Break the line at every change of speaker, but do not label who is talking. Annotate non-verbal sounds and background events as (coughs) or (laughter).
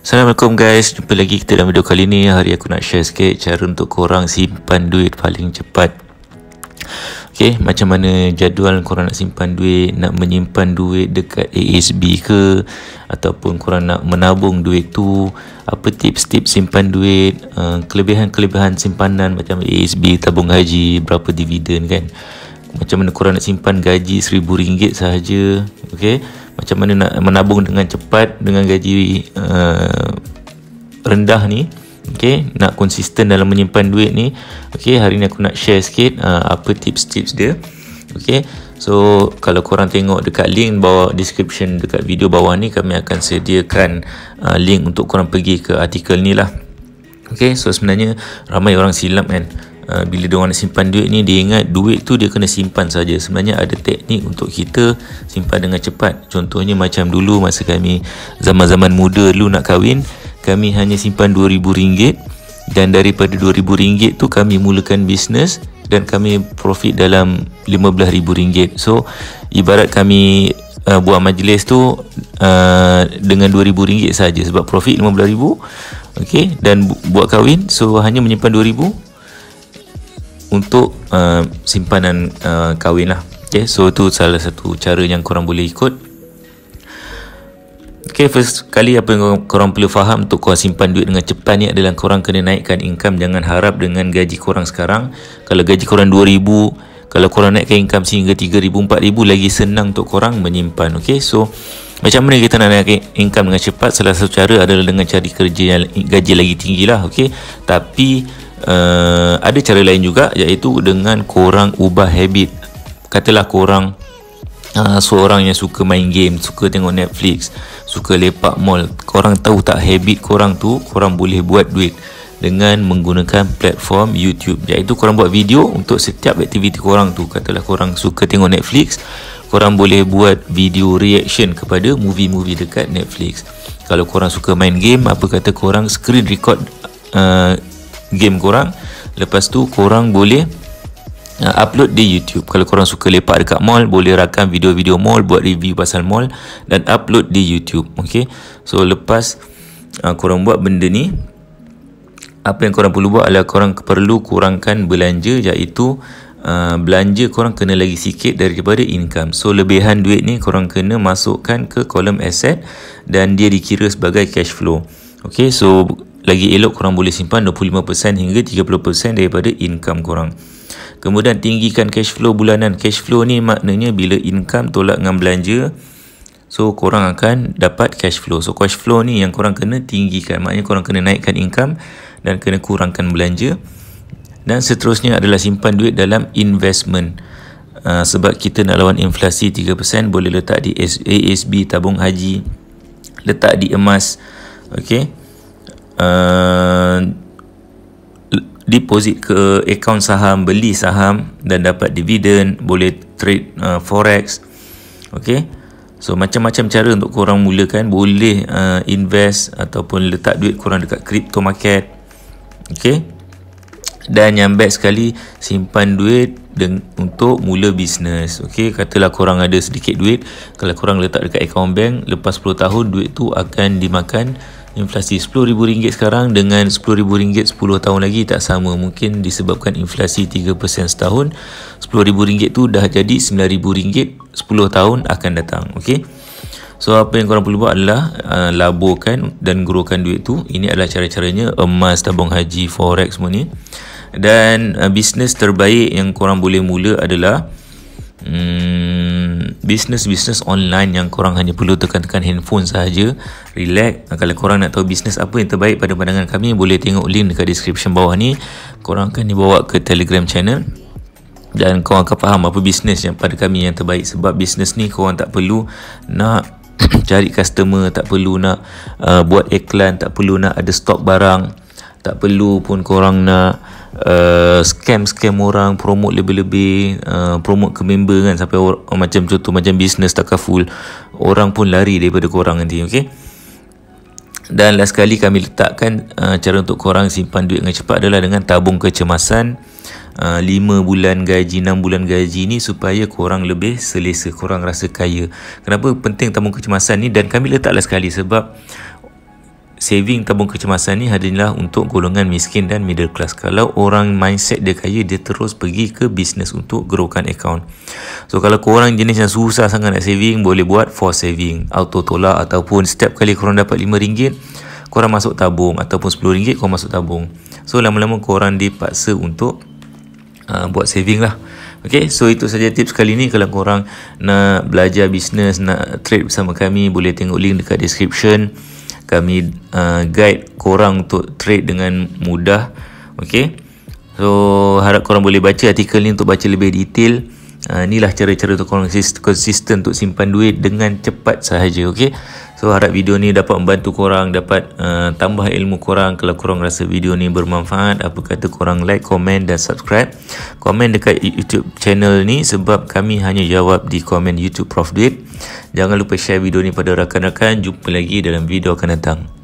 Assalamualaikum guys Jumpa lagi kita dalam video kali ni Hari aku nak share sikit Cara untuk korang simpan duit paling cepat Okay Macam mana jadual korang nak simpan duit Nak menyimpan duit dekat ASB ke Ataupun korang nak menabung duit tu Apa tips-tips simpan duit eh, Kelebihan-kelebihan simpanan Macam ASB, tabung haji Berapa dividen kan Macam mana korang nak simpan gaji RM1000 sahaja Okay macam mana nak menabung dengan cepat dengan gaji uh, rendah ni okey nak konsisten dalam menyimpan duit ni okey hari ni aku nak share sikit uh, apa tips-tips dia okey so kalau korang tengok dekat link bawah description dekat video bawah ni kami akan sediakan uh, link untuk korang pergi ke artikel ni lah okey so sebenarnya ramai orang silap kan Ah, bila dia orang nak simpan duit ni dia ingat duit tu dia kena simpan saja sebenarnya ada teknik untuk kita simpan dengan cepat contohnya macam dulu masa kami zaman-zaman muda dulu nak kahwin kami hanya simpan RM2000 dan daripada RM2000 tu kami mulakan bisnes dan kami profit dalam RM15000 so ibarat kami Uh, buat majlis tu uh, dengan RM2000 saja sebab profit RM15000 okey dan bu- buat kahwin so hanya menyimpan RM2000 untuk uh, simpanan uh, kahwin lah okay, so itu salah satu cara yang korang boleh ikut Okay, first kali apa yang korang perlu faham untuk korang simpan duit dengan cepat ni adalah korang kena naikkan income jangan harap dengan gaji korang sekarang kalau gaji korang RM2,000 kalau korang naikkan income sehingga RM3,000, RM4,000 lagi senang untuk korang menyimpan Okay, so macam mana kita nak naikkan income dengan cepat salah satu cara adalah dengan cari kerja yang gaji lagi tinggi lah okay? tapi Eh, ada cara lain juga iaitu dengan korang ubah habit katalah korang Uh, seorang yang suka main game Suka tengok Netflix Suka lepak mall Korang tahu tak habit korang tu Korang boleh buat duit Dengan menggunakan platform YouTube Iaitu korang buat video Untuk setiap aktiviti korang tu Katalah korang suka tengok Netflix Korang boleh buat video reaction Kepada movie-movie dekat Netflix Kalau korang suka main game Apa kata korang screen record uh, game korang lepas tu korang boleh uh, upload di YouTube. Kalau korang suka lepak dekat mall, boleh rakam video-video mall, buat review pasal mall dan upload di YouTube. Okay. So lepas uh, korang buat benda ni, apa yang korang perlu buat adalah korang perlu kurangkan belanja iaitu uh, belanja korang kena lagi sikit daripada income. So lebihan duit ni korang kena masukkan ke kolom asset dan dia dikira sebagai cash flow. Okay. so lagi elok korang boleh simpan 25% hingga 30% daripada income korang. Kemudian tinggikan cash flow bulanan. Cash flow ni maknanya bila income tolak dengan belanja, so korang akan dapat cash flow. So cash flow ni yang korang kena tinggikan. Maknanya korang kena naikkan income dan kena kurangkan belanja. Dan seterusnya adalah simpan duit dalam investment. Uh, sebab kita nak lawan inflasi 3% boleh letak di ASB tabung haji letak di emas okey Uh, deposit ke akaun saham, beli saham dan dapat dividen, boleh trade uh, forex. Okay. So macam-macam cara untuk korang mulakan boleh uh, invest ataupun letak duit korang dekat crypto market. Okay. Dan yang best sekali simpan duit untuk mula bisnes. Okay. Katalah korang ada sedikit duit. Kalau korang letak dekat akaun bank, lepas 10 tahun duit tu akan dimakan inflasi RM10,000 sekarang dengan RM10,000 10 tahun lagi tak sama mungkin disebabkan inflasi 3% setahun RM10,000 tu dah jadi RM9,000 10 tahun akan datang okay? so apa yang korang perlu buat adalah uh, laburkan dan gurukan duit tu ini adalah cara-caranya emas, tabung haji, forex semua ni dan uh, bisnes terbaik yang korang boleh mula adalah hmm, bisnes-bisnes online yang korang hanya perlu tekan-tekan handphone sahaja relax kalau korang nak tahu bisnes apa yang terbaik pada pandangan kami boleh tengok link dekat description bawah ni korang akan dibawa ke telegram channel dan kau akan faham apa bisnes yang pada kami yang terbaik sebab bisnes ni korang tak perlu nak (coughs) cari customer tak perlu nak uh, buat iklan tak perlu nak ada stok barang tak perlu pun korang nak uh, scam-scam orang promote lebih-lebih uh, promote ke member kan sampai or- macam contoh macam bisnes business takaful orang pun lari daripada korang nanti okey dan last sekali kami letakkan uh, cara untuk korang simpan duit dengan cepat adalah dengan tabung kecemasan uh, 5 bulan gaji, 6 bulan gaji ni supaya korang lebih selesa, korang rasa kaya. Kenapa penting tabung kecemasan ni dan kami letak last sekali sebab saving tabung kecemasan ni hadirlah untuk golongan miskin dan middle class. Kalau orang mindset dia kaya, dia terus pergi ke bisnes untuk growkan account. So kalau korang jenis yang susah sangat nak saving, boleh buat for saving. Auto tolak ataupun setiap kali korang dapat RM5, korang masuk tabung ataupun RM10, korang masuk tabung. So lama-lama korang dipaksa untuk uh, buat saving lah. Okay, so itu saja tips kali ni kalau korang nak belajar bisnes, nak trade bersama kami, boleh tengok link dekat description kami uh, guide korang untuk trade dengan mudah okay? so harap korang boleh baca artikel ni untuk baca lebih detail uh, inilah cara-cara untuk konsisten, konsisten untuk simpan duit dengan cepat sahaja okey so harap video ni dapat membantu korang dapat uh, tambah ilmu korang kalau korang rasa video ni bermanfaat apa kata korang like komen dan subscribe komen dekat YouTube channel ni sebab kami hanya jawab di komen YouTube Prof Duit jangan lupa share video ni pada rakan-rakan jumpa lagi dalam video akan datang